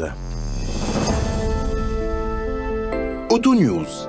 الخبز اوتو نيوز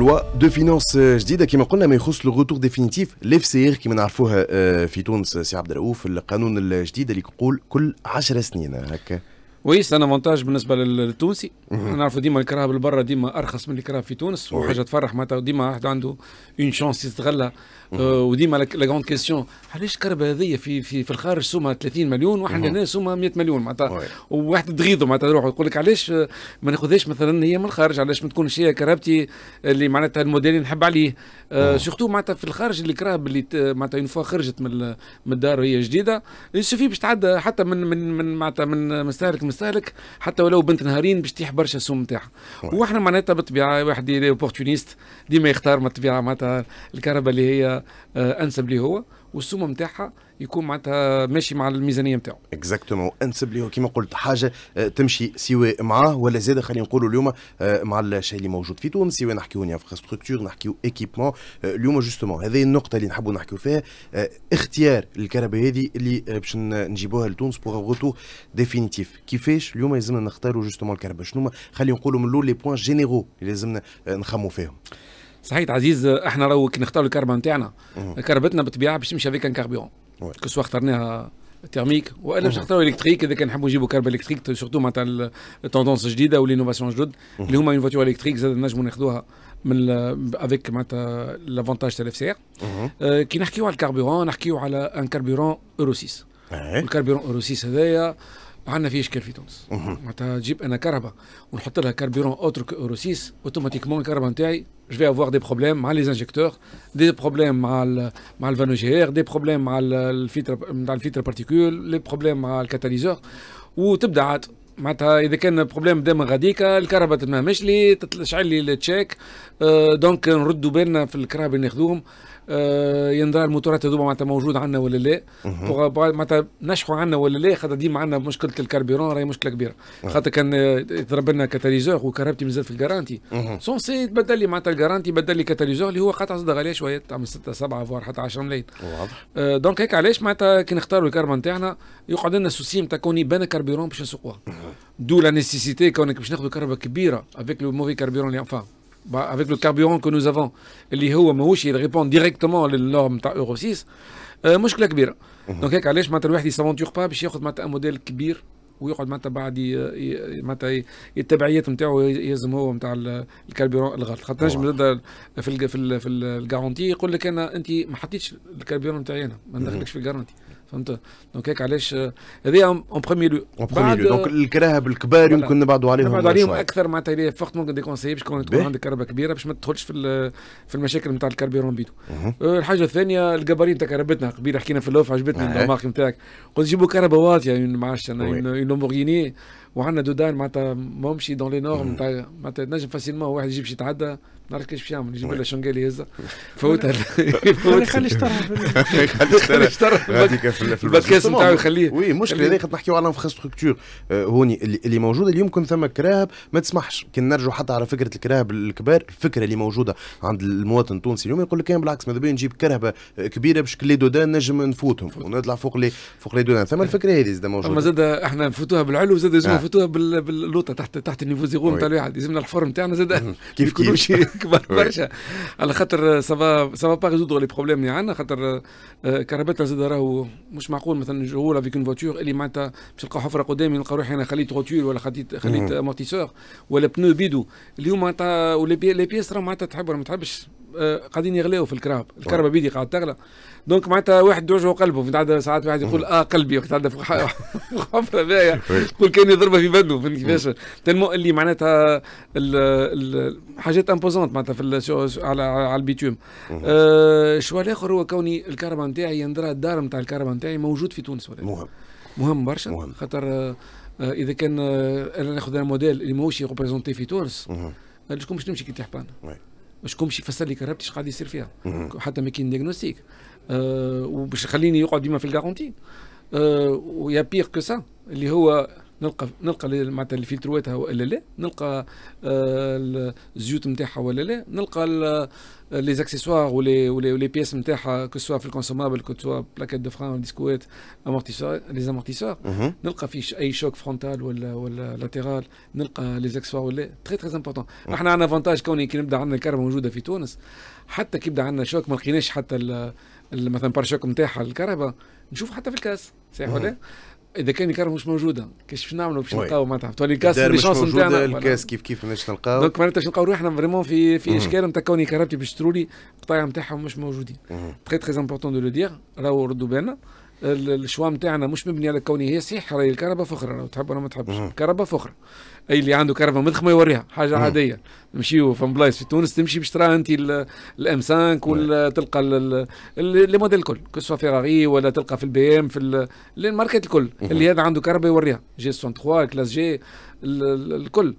لوا دو فينانس جديده كما قلنا ما يخص لو روتور ديفينيتيف الاف سي كيما نعرفوها آه، في تونس سي عبد الرؤوف القانون الجديد اللي يقول كل 10 سنين هكا ويس انا مونتاج بالنسبه للتونسي نعرفوا ديما الكراهب البرة ديما ارخص من الكراهب في تونس وحاجه تفرح معناتها ديما واحد عنده اون شانس يستغلها آه، وديما لا غوند كيستيون علاش الكرهبة هذه في في في الخارج سومها 30 مليون واحنا هنا سومها 100 مليون معناتها وواحد تغيظه معناتها روحه يقول لك علاش ما ناخذهاش مثلا هي من الخارج علاش ما تكونش هي كرهبتي اللي معناتها الموديل اللي نحب عليه سورتو آه، معناتها في الخارج اللي معناتها اون فوا خرجت من من الدار وهي جديده يسوفي باش تعدى حتى من من من معناتها من مستهلك مستهلك حتى ولو بنت نهارين باش تيح برشا السوم نتاعها واحنا معناتها بالطبيعه واحد اوبورتونيست ديما يختار من الطبيعه معناتها الكهرباء اللي هي آه، انسب لي هو والسومه نتاعها يكون معناتها ماشي مع الميزانيه نتاعو اكزاكتومون انسب ليه كيما قلت حاجه آه، تمشي سواء معاه ولا زاده خلينا نقولوا اليوم آه، مع الشيء اللي موجود في تونس سواء نحكيو انفراستركتور نحكيو ايكيبمون آه، اليوم جوستومون هذه النقطه اللي نحبوا نحكيو فيها اختيار الكهرباء هذه اللي باش نجيبوها لتونس بوغ غوتو ديفينيتيف كيفاش اليوم لازمنا نختاروا جوستومون الكهرباء شنو خلينا نقولوا من الاول لي بوان جينيرو اللي لازمنا نخموا فيهم صحيت عزيز احنا راهو كي نختاروا الكربه نتاعنا كربتنا بالطبيعه باش تمشي هذيك كاربيون كسوا اخترناها تيرميك والا باش نختاروا الكتريك اذا كان نحبوا نجيبوا كربه الكتريك سورتو معناتها التوندونس الجديده والانوفاسيون الجدد اللي هما اون فواتور الكتريك زاد نجموا ناخذوها من افيك معناتها لافونتاج تاع الاف سي ار كي نحكيو على الكاربورون نحكيو على ان كاربورون اورو 6 الكاربورون اورو 6 هذايا عندنا في اشكال في تونس معناتها تجيب انا كهرباء ونحط لها كاربيرون اوتر روسيس اوتوماتيكمون الكهرباء نتاعي جو في avoir دي بروبليم مع les دي بروبليم مع الـ مع الفانو دي بروبليم مع الفيتر مع الفيتر بارتيكول, لي بروبليم مع الكاتاليزور وتبدا عاد معناتها اذا كان بروبليم دائما غاديكا غاديك الكهرباء تتمهمش لي تشعل لي التشيك أه دونك نردوا بالنا في الكهرباء اللي ناخذوهم آه، يندرى الموتورات هذوما معناتها موجود عندنا ولا لا معناتها نشحوا عندنا ولا لا خاطر ديما عندنا مشكله الكربيرون راهي مشكله كبيره خاطر كان آه، يضرب لنا كاتاليزور وكهربتي مازال في الجارانتي سونسي تبدل لي معناتها الجارانتي بدل لي كاتاليزور اللي هو قطع صدى غاليه شويه تعمل 6 7 فوار حتى 10 ملايين واضح دونك آه، هيك علاش معناتها كي نختاروا الكربون تاعنا يقعد لنا سوسي نتاع كون يبان كربيرون باش نسوقوها دو لا نيسيسيتي كونك باش ناخذ كهرباء كبيره افيك لو موفي كربيرون اللي فاهم bah, avec le carburant que nous avons اللي هو ماهوش يريبوند ديريكتومون للنورم تاع اورو 6 آه مشكله كبيره دونك هيك علاش معناتها الواحد يسافونتيغ با باش ياخذ معناتها موديل كبير ويقعد معناتها بعد معناتها التبعيات نتاعو يلزم هو نتاع الكربيرون الغلط خاطر نجم في ال في ال في الكارونتي يقول لك انا انت ما حطيتش الكربيرون نتاعي انا ما دخلكش في الكارونتي فهمت دونك هيك علاش هذايا اون بروميي لو اون بروميي لو دونك الكراهب الكبار يمكن نبعدوا عليهم نبعدوا عليهم اكثر معناتها اللي فقط ممكن ديكونسي باش تكون عندك كربه كبيره باش ما تدخلش في في المشاكل نتاع الكربيرون بيدو أه، الحاجه الثانيه الجبارين نتاع كربتنا قبيله حكينا في اللوف عجبتني الدماغ نتاعك قلت جيبوا كربه واطيه يعني ما عرفتش انا لومبورغيني وعندنا دودان معناتها ماهمش دون لي نورم معناتها تنجم فاسيلمون واحد يجيب باش يتعدى نعرف كيفاش باش يعمل يجيب لها شنقالي يهزها فوتها فوتها يخلي اشترها يخلي اشترها هذيك في البودكاست نتاعو يخليه وي المشكله هذه خاطر نحكيو على انفراستركتور آه، هوني اللي موجوده اليوم كون ثم كراهب ما تسمحش كي نرجعوا حتى على فكره الكراهب الكبار الفكره اللي موجوده عند المواطن التونسي اليوم يقول لك كان إيه، بالعكس ماذا بيا نجيب كرهبه كبيره باش كلي دودان نجم نفوتهم ونطلع فوق لي فوق لي دودان ثم الفكره هذه زاد موجوده اما زاد احنا نفوتوها بالعلو زاد لازم آه. نفوتوها باللوطه تحت تحت النيفو زيرو نتاع الواحد لازمنا الحفر نتاعنا زاد كيف كيف اكبر برشا على خاطر سافا سافا با ريزودغ لي بروبليم اللي عندنا خاطر آه، كهربتنا زاد راهو مش معقول مثلا جهول افيك اون فوتور اللي معناتها باش تلقى حفره قدامي نلقى روحي انا خليت روتور ولا خليت خليت امورتيسور ولا بنو بيدو اليوم معناتها ولي بيس راهو معناتها تحب ولا ما تحبش آه، قاعدين يغلاو في الكراب طيب. الكهرباء بيدي قاعد تغلى دونك معناتها واحد يوجعه قلبه في عدد ساعات واحد يقول اه قلبي وقت تعدى فوق حفره باهيه يقول كان يضربها في بدنه فهمت كيفاش تلمو اللي معناتها حاجات امبوزونت معناتها في على على البيتيوم آه الاخر هو كوني الكهرباء نتاعي يندرى الدار نتاع الكهرباء نتاعي موجود في تونس ولا مهم مهم برشا خاطر آه اذا كان آه انا ناخذ موديل اللي ماهوش ريبريزونتي في تونس آه، شكون باش نمشي كي تحبان باش يفسر لي اش شقاعد يصير فيها حتى ما كاين ديغنوستيك أه وباش يخليني يقعد ديما في الكارونتي أه ويا بيغ كو سا اللي هو نلقى نلقى معناتها الفلترواتها آه، ولا لا نلقى الزيوت نتاعها mhm. ولا لا نلقى لي زاكسيسوار ولي ولي بيس نتاعها كو سوا في الكونسومابل كو سوا بلاكات دو فران ديسكوات امورتيسور لي امورتيسور نلقى في اي شوك فرونتال ولا ولا لاتيرال نلقى لي زاكسيسوار ولا تري تري امبورتون احنا عندنا افونتاج كوني كي نبدا عندنا الكهرباء موجوده في تونس حتى كي يبدا عندنا شوك ما لقيناش حتى مثلا بارشوك نتاعها الكهرباء نشوف حتى في الكاس صحيح ولا اذا كان الكار مش موجوده كيفاش باش نعملوا باش نلقاو معناتها تولي الكاس لي شونس نتاعنا الكاس كيف كيف باش نلقاو دونك معناتها باش نلقاو روحنا فريمون في في اشكال نتاع كوني كرابتي باش ترولي القطايع نتاعهم مش موجودين تري تري امبورتون دو لو دير راهو ردوا بالنا الشوا نتاعنا مش مبني على كونه هي صحيح راهي الكهرباء فخره لو تحب ولا ما تحبش الكهرباء فخره اي اللي عنده كهرباء مضخمه يوريها حاجه مم. عاديه نمشيو فم بلايص في تونس تمشي باش تراها انت الام 5 نعم. ولا تلقى لي موديل الكل كسوا فيراري ولا تلقى في البي ام في الماركات الكل مم. اللي هذا عنده كهرباء يوريها جي 63 كلاس جي الكل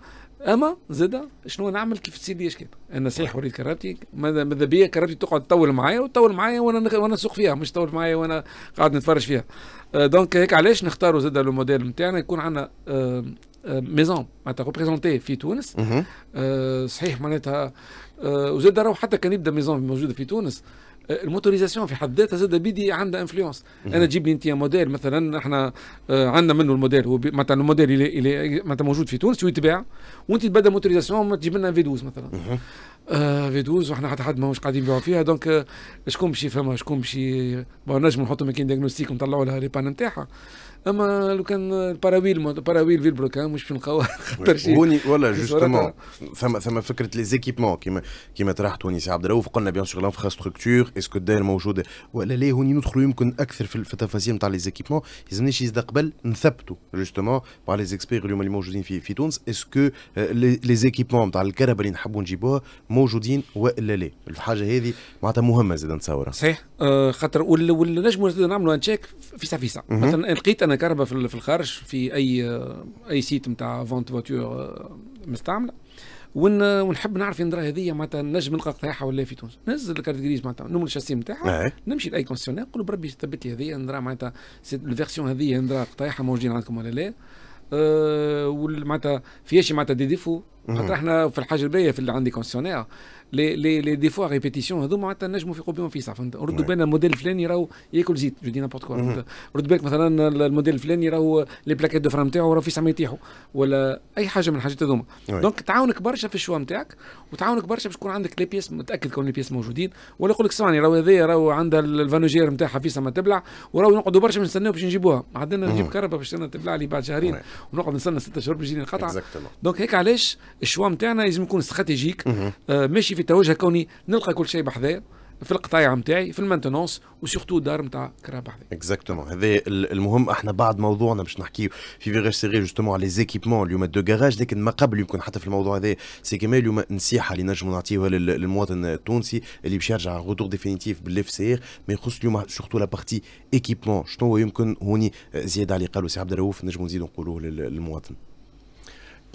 اما زيدا شنو نعمل كيف تسيدي اش كان انا صحيح وليد كرامتي ماذا ماذا بيا كرامتي تقعد تطول معايا وتطول معايا وانا وانا نسوق فيها مش تطول معايا وانا قاعد نتفرج فيها أه، دونك هيك علاش نختاروا زيدا لو موديل نتاعنا يكون عندنا أه، أه، ميزون معناتها ريبريزونتي في تونس صحيح معناتها وزيدا راهو حتى كان يبدا ميزون موجوده في تونس الموتوريزاسيون في حد ذاتها زاد بيدي عندها انفلونس انا تجيب لي انت موديل مثلا احنا آه، عندنا منه الموديل هو مثلا الموديل اللي, اللي معناتها موجود في تونس ويتباع وانت تبدا موتوريزاسيون تجيب لنا في 12 مثلا آه في 12 وحنا حتى حد ماهوش قاعدين يبيعوا فيها دونك آه، شكون باش يفهمها شكون باش نجم نحطوا ماكين ديagnostic ونطلعوا لها لي بان نتاعها اما لو كان باراويل باراويل البروكا مش في القوا خاطر شي هوني ولا جوستومون ثم ثم فكره لي زيكيبمون كيما كيما هوني سي عبد الرؤوف قلنا بيان سور لانفراستركتور اسكو داير موجوده ولا لا هوني ندخلوا يمكن اكثر في التفاصيل نتاع لي زيكيبمون يلزمنا شي قبل نثبتوا جوستومون مع لي زيكسبير اليوم اللي موجودين في في تونس اسكو لي زيكيبمون نتاع الكهرباء اللي نحبوا نجيبوها موجودين والا لا الحاجه هذه معناتها مهمه زاد نتصورها صحيح آه، خاطر ونجموا نعملوا ان تشيك فيسا فيسا مثلا لقيت انا كهرباء في الخارج في اي آه، اي سيت نتاع فونت فواتور مستعمله ونحب نعرف النظره هذه معناتها نجم نلقى قطاعها ولا في تونس نزل الكارت غريز معناتها نمر الشاسي نتاعها إيه. نمشي لاي كونسيونير نقول بربي ثبت لي هذه النظره معناتها الفيرسيون هذه النظره قطاعها موجودين عندكم ولا لا أه معناتها فيهاش معناتها دي ديفو خاطر احنا في الحاجه البيه في اللي عندي كونسيونير لي لي لي ديفوا ريبيتيسيون هذو معناتها نجموا في قبيهم في صح ردوا بالنا الموديل الفلاني راهو ياكل زيت جو دي نابورت كوا ردوا بالك مثلا الموديل الفلاني راهو لي بلاكيت دو فرام نتاعو راهو في سما يطيحوا ولا اي حاجه من الحاجات هذوما دونك تعاونك برشا في الشوا نتاعك وتعاونك برشا باش تكون عندك لي بيس متاكد كون لي بيس موجودين ولا يقول لك سمعني راهو هذايا راهو عندها الفانوجير نتاعها في سما تبلع وراهو نقعدوا برشا نستناو باش نجيبوها عندنا نجيب كهرباء باش تبلع لي بعد شهرين ونقعد نستنى ست شهور باش تجيني القطعه دونك هيك علاش الشوا نتاعنا لازم يكون استراتيجيك آه ماشي في توجه كوني نلقى كل شيء بحذايا في القطايع نتاعي في المانتونس وسورتو الدار نتاع كرا بحذايا اكزاكتومون هذا المهم احنا بعد موضوعنا باش نحكيو في فيغاج سيغي جوستومون على ليزيكيبمون اليوم دو كراج لكن ما قبل يمكن حتى في الموضوع هذا سي كمان اليوم نصيحه اللي نجم نعطيوها للمواطن التونسي اللي باش يرجع غوتور ديفينيتيف بالاف سي ار ما يخص اليوم سورتو لابارتي ايكيبمون شنو يمكن هوني زياده على قالوا سي عبد الرؤوف نجم نزيدوا نقولوه للمواطن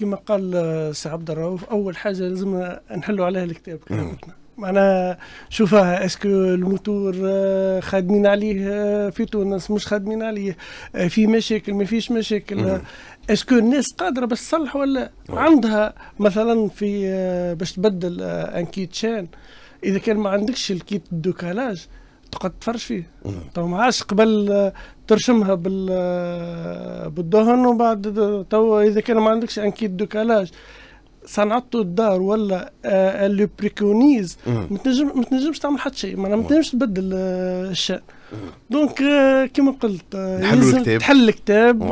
كما قال آه، سي عبد الرؤوف اول حاجه لازم نحلوا عليها الكتاب أنا معناها شوفها اسكو الموتور آه، خادمين عليه آه، في تونس مش خادمين عليه في مشاكل ما فيش مشاكل اسكو الناس قادره باش تصلح ولا عندها مثلا في باش تبدل ان شان اذا كان ما عندكش الكيت دوكالاج تقعد تفرش فيه تو ما عادش قبل آه، ترشمها بال آه، بالدهن وبعد تو اذا كان ما عندكش انكيت دو كالاج صنعته الدار ولا اللي آه، بريكونيز ما تنجم تنجمش تعمل حتى شيء ما تنجمش تبدل الشان دونك كما قلت تحل الكتاب تحل الكتاب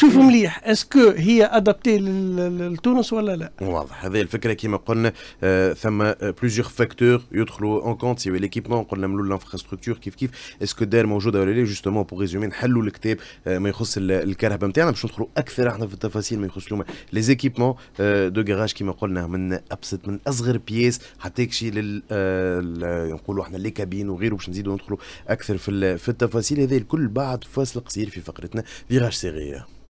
تشوف مليح اسكو هي ادابتي لتونس ولا لا واضح هذه الفكره كما قلنا آه، ثم بلوزيغ آه، فاكتور يدخلوا اون كونت سي ليكيبمون قلنا من الانفراستركتور كيف كيف اسكو دار موجوده ولا لا جوستومون بوغ ريزومي نحلوا الكتاب آه، ما يخص الكهرباء نتاعنا باش ندخلوا اكثر احنا في التفاصيل ما يخص لهم لي زيكيبمون دو كراج كما قلنا من ابسط من اصغر بيس حتى كشي نقولوا احنا لي كابين وغيره باش نزيدوا ندخلوا اكثر في في التفاصيل هذه الكل بعد فاصل قصير في فقرتنا فيراج صغيره